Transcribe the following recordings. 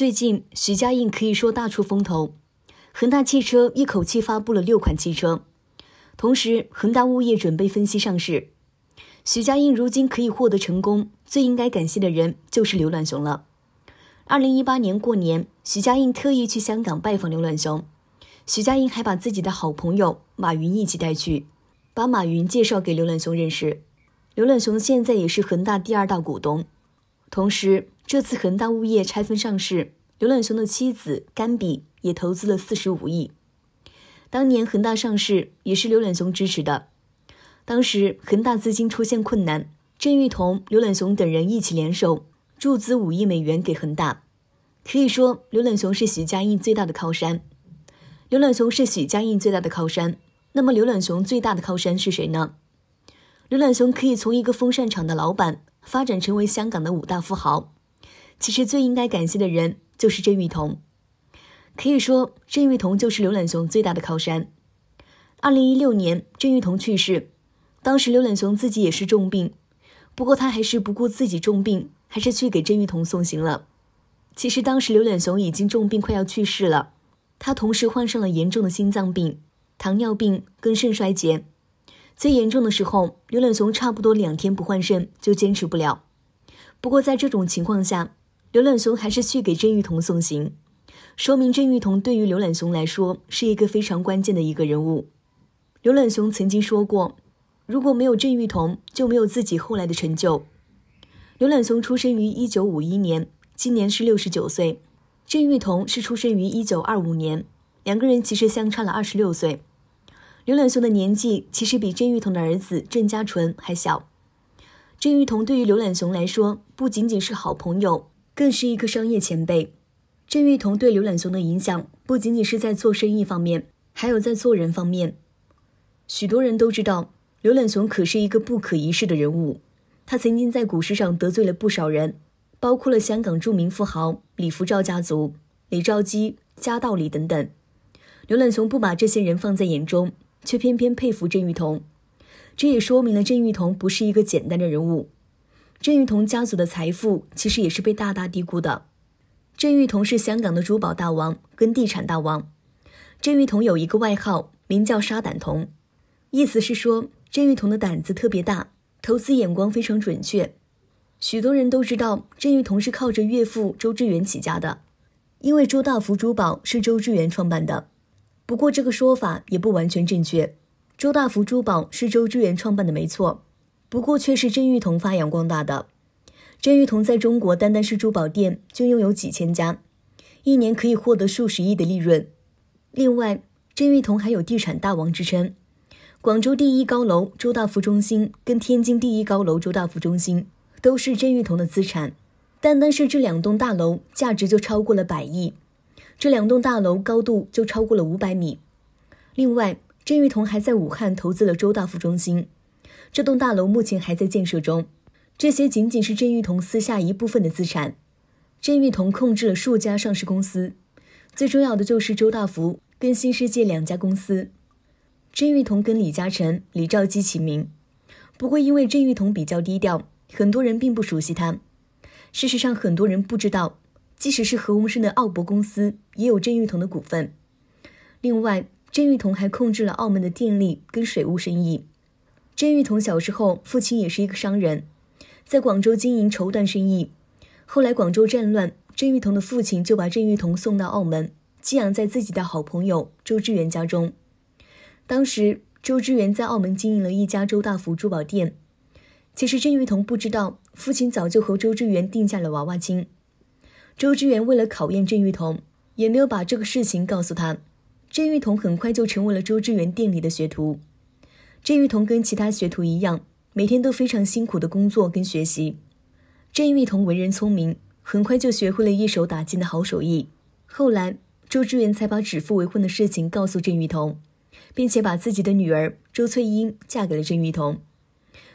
最近，许家印可以说大出风头，恒大汽车一口气发布了六款汽车，同时恒大物业准备分析上市。许家印如今可以获得成功，最应该感谢的人就是刘銮雄了。二零一八年过年，许家印特意去香港拜访刘銮雄，许家印还把自己的好朋友马云一起带去，把马云介绍给刘銮雄认识。刘銮雄现在也是恒大第二大股东，同时。这次恒大物业拆分上市，刘銮雄的妻子甘比也投资了四十五亿。当年恒大上市也是刘銮雄支持的，当时恒大资金出现困难，郑裕彤、刘銮雄等人一起联手注资五亿美元给恒大。可以说刘銮雄是许家印最大的靠山。刘銮雄是许家印最大的靠山，那么刘銮雄最大的靠山是谁呢？刘銮雄可以从一个风扇厂的老板发展成为香港的五大富豪。其实最应该感谢的人就是郑裕桐，可以说郑裕桐就是刘懒雄最大的靠山。二零一六年郑裕桐去世，当时刘懒雄自己也是重病，不过他还是不顾自己重病，还是去给郑裕桐送行了。其实当时刘懒雄已经重病快要去世了，他同时患上了严重的心脏病、糖尿病跟肾衰竭。最严重的时候，刘懒雄差不多两天不换肾就坚持不了。不过在这种情况下，刘懒熊还是去给郑玉彤送行，说明郑玉彤对于刘懒熊来说是一个非常关键的一个人物。刘懒熊曾经说过：“如果没有郑玉彤，就没有自己后来的成就。”刘懒熊出生于一九五一年，今年是六十九岁。郑玉彤是出生于一九二五年，两个人其实相差了二十六岁。刘懒熊的年纪其实比郑玉彤的儿子郑家纯还小。郑玉彤对于刘懒熊来说不仅仅是好朋友。更是一个商业前辈，郑裕彤对刘銮雄的影响不仅仅是在做生意方面，还有在做人方面。许多人都知道刘銮雄可是一个不可一世的人物，他曾经在股市上得罪了不少人，包括了香港著名富豪李福照家族、李兆基、家道理等等。刘銮雄不把这些人放在眼中，却偏偏佩服郑裕彤，这也说明了郑裕彤不是一个简单的人物。郑裕彤家族的财富其实也是被大大低估的。郑裕彤是香港的珠宝大王跟地产大王。郑裕彤有一个外号，名叫“沙胆童”，意思是说郑裕彤的胆子特别大，投资眼光非常准确。许多人都知道郑裕彤是靠着岳父周志源起家的，因为周大福珠宝是周志源创办的。不过这个说法也不完全正确，周大福珠宝是周志源创办的没错。不过却是甄玉彤发扬光大的。甄玉彤在中国单单是珠宝店就拥有几千家，一年可以获得数十亿的利润。另外，甄玉彤还有地产大王之称。广州第一高楼周大福中心跟天津第一高楼周大福中心都是甄玉彤的资产，单单是这两栋大楼价值就超过了百亿。这两栋大楼高度就超过了五百米。另外，甄玉彤还在武汉投资了周大福中心。这栋大楼目前还在建设中，这些仅仅是郑裕彤私下一部分的资产。郑裕彤控制了数家上市公司，最重要的就是周大福跟新世界两家公司。郑裕彤跟李嘉诚、李兆基齐名，不过因为郑裕彤比较低调，很多人并不熟悉他。事实上，很多人不知道，即使是何鸿燊的奥博公司，也有郑裕彤的股份。另外，郑裕彤还控制了澳门的电力跟水务生意。郑玉彤小时候，父亲也是一个商人，在广州经营绸缎生意。后来广州战乱，郑玉彤的父亲就把郑玉彤送到澳门，寄养在自己的好朋友周志远家中。当时，周志远在澳门经营了一家周大福珠宝店。其实，郑玉彤不知道，父亲早就和周志远定下了娃娃亲。周志远为了考验郑玉彤，也没有把这个事情告诉他。郑玉彤很快就成为了周志远店里的学徒。郑玉彤跟其他学徒一样，每天都非常辛苦的工作跟学习。郑玉彤为人聪明，很快就学会了一手打金的好手艺。后来，周志远才把指腹为婚的事情告诉郑玉彤，并且把自己的女儿周翠英嫁给了郑玉彤。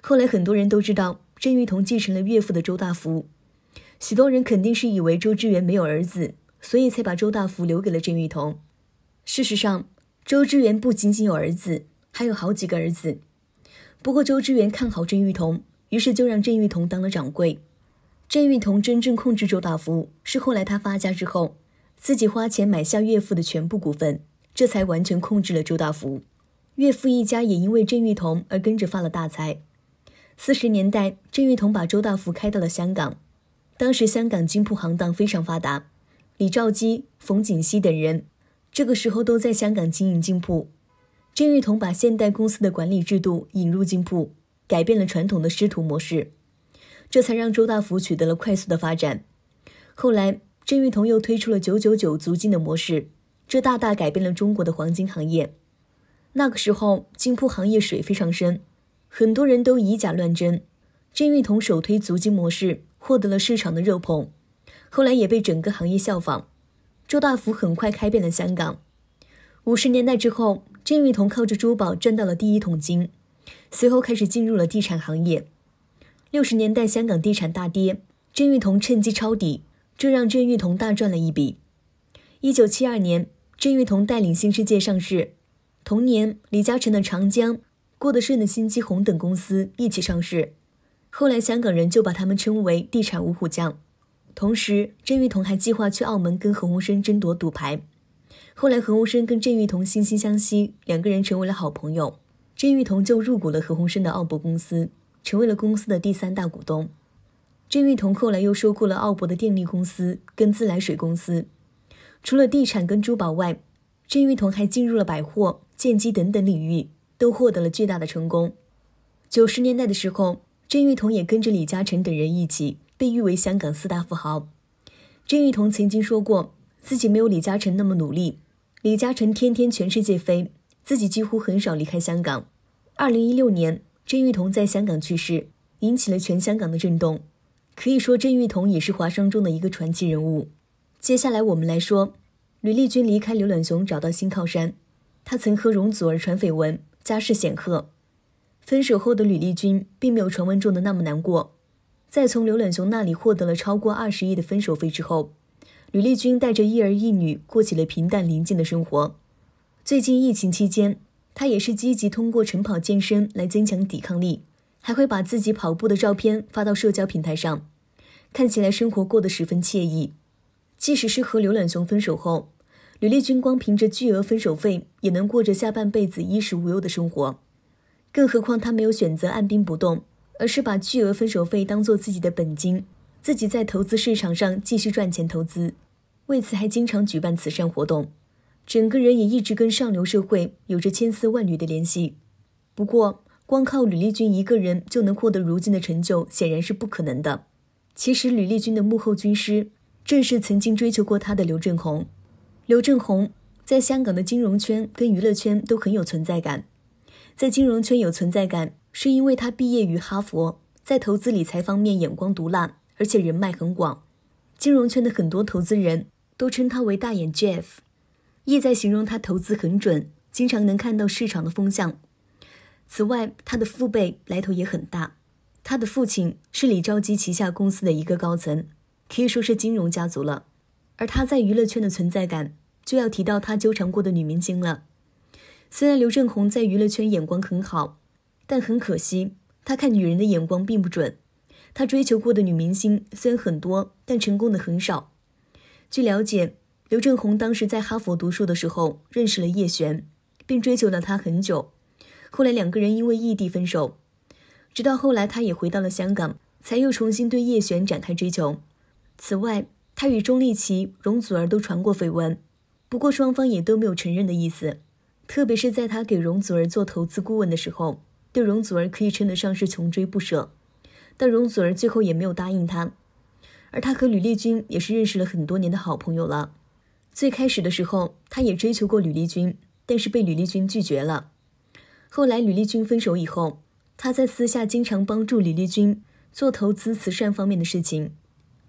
后来，很多人都知道郑玉彤继承了岳父的周大福。许多人肯定是以为周志远没有儿子，所以才把周大福留给了郑玉彤。事实上，周志远不仅仅有儿子。还有好几个儿子，不过周之源看好郑裕彤，于是就让郑裕彤当了掌柜。郑裕彤真正控制周大福是后来他发家之后，自己花钱买下岳父的全部股份，这才完全控制了周大福。岳父一家也因为郑裕彤而跟着发了大财。四十年代，郑裕彤把周大福开到了香港，当时香港金铺行当非常发达，李兆基、冯景熙等人这个时候都在香港经营金铺。郑裕彤把现代公司的管理制度引入金铺，改变了传统的师徒模式，这才让周大福取得了快速的发展。后来，郑裕彤又推出了九九九足金的模式，这大大改变了中国的黄金行业。那个时候，金铺行业水非常深，很多人都以假乱真。郑裕彤首推足金模式，获得了市场的热捧，后来也被整个行业效仿。周大福很快开遍了香港。五十年代之后。郑裕彤靠着珠宝赚到了第一桶金，随后开始进入了地产行业。六十年代香港地产大跌，郑裕彤趁机抄底，这让郑裕彤大赚了一笔。一九七二年，郑裕彤带领新世界上市，同年李嘉诚的长江、郭德顺的新基宏等公司一起上市。后来香港人就把他们称为“地产五虎将”。同时，郑裕彤还计划去澳门跟何鸿燊争夺赌牌。后来，何鸿燊跟郑裕彤惺惺相惜，两个人成为了好朋友。郑裕彤就入股了何鸿燊的奥博公司，成为了公司的第三大股东。郑裕彤后来又收购了奥博的电力公司跟自来水公司。除了地产跟珠宝外，郑裕彤还进入了百货、建机等等领域，都获得了巨大的成功。九十年代的时候，郑裕彤也跟着李嘉诚等人一起，被誉为香港四大富豪。郑裕彤曾经说过，自己没有李嘉诚那么努力。李嘉诚天天全世界飞，自己几乎很少离开香港。二零一六年，郑裕彤在香港去世，引起了全香港的震动。可以说，郑裕彤也是华商中的一个传奇人物。接下来，我们来说吕丽君离开刘銮雄，找到新靠山。她曾和容祖儿传绯闻，家世显赫。分手后的吕丽君，并没有传闻中的那么难过。在从刘銮雄那里获得了超过二十亿的分手费之后。吕丽君带着一儿一女过起了平淡宁静的生活。最近疫情期间，她也是积极通过晨跑健身来增强抵抗力，还会把自己跑步的照片发到社交平台上，看起来生活过得十分惬意。即使是和刘暖熊分手后，吕丽君光凭着巨额分手费也能过着下半辈子衣食无忧的生活，更何况她没有选择按兵不动，而是把巨额分手费当做自己的本金。自己在投资市场上继续赚钱投资，为此还经常举办慈善活动，整个人也一直跟上流社会有着千丝万缕的联系。不过，光靠吕丽君一个人就能获得如今的成就，显然是不可能的。其实，吕丽君的幕后军师正是曾经追求过她的刘振宏。刘振宏在香港的金融圈跟娱乐圈都很有存在感，在金融圈有存在感，是因为他毕业于哈佛，在投资理财方面眼光毒辣。而且人脉很广，金融圈的很多投资人都称他为“大眼 Jeff”，意在形容他投资很准，经常能看到市场的风向。此外，他的父辈来头也很大，他的父亲是李兆基旗下公司的一个高层，可以说是金融家族了。而他在娱乐圈的存在感，就要提到他纠缠过的女明星了。虽然刘正红在娱乐圈眼光很好，但很可惜，他看女人的眼光并不准。他追求过的女明星虽然很多，但成功的很少。据了解，刘正宏当时在哈佛读书的时候认识了叶璇，并追求了她很久。后来两个人因为异地分手，直到后来他也回到了香港，才又重新对叶璇展开追求。此外，他与钟丽淇、容祖儿都传过绯闻，不过双方也都没有承认的意思。特别是在他给容祖儿做投资顾问的时候，对容祖儿可以称得上是穷追不舍。但容祖儿最后也没有答应他，而他和吕丽君也是认识了很多年的好朋友了。最开始的时候，他也追求过吕丽君，但是被吕丽君拒绝了。后来吕丽君分手以后，他在私下经常帮助吕丽君做投资、慈善方面的事情，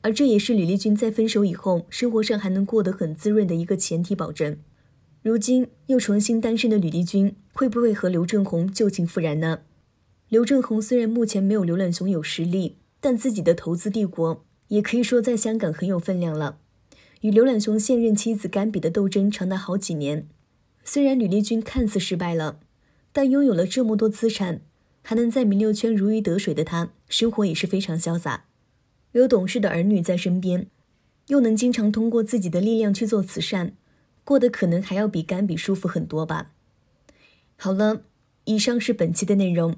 而这也是吕丽君在分手以后生活上还能过得很滋润的一个前提保证。如今又重新单身的吕丽君，会不会和刘正宏旧情复燃呢？刘振宏虽然目前没有刘銮雄有实力，但自己的投资帝国也可以说在香港很有分量了。与刘銮雄现任妻子甘比的斗争长达好几年，虽然吕丽君看似失败了，但拥有了这么多资产，还能在名流圈如鱼得水的她，生活也是非常潇洒。有懂事的儿女在身边，又能经常通过自己的力量去做慈善，过得可能还要比甘比舒服很多吧。好了，以上是本期的内容。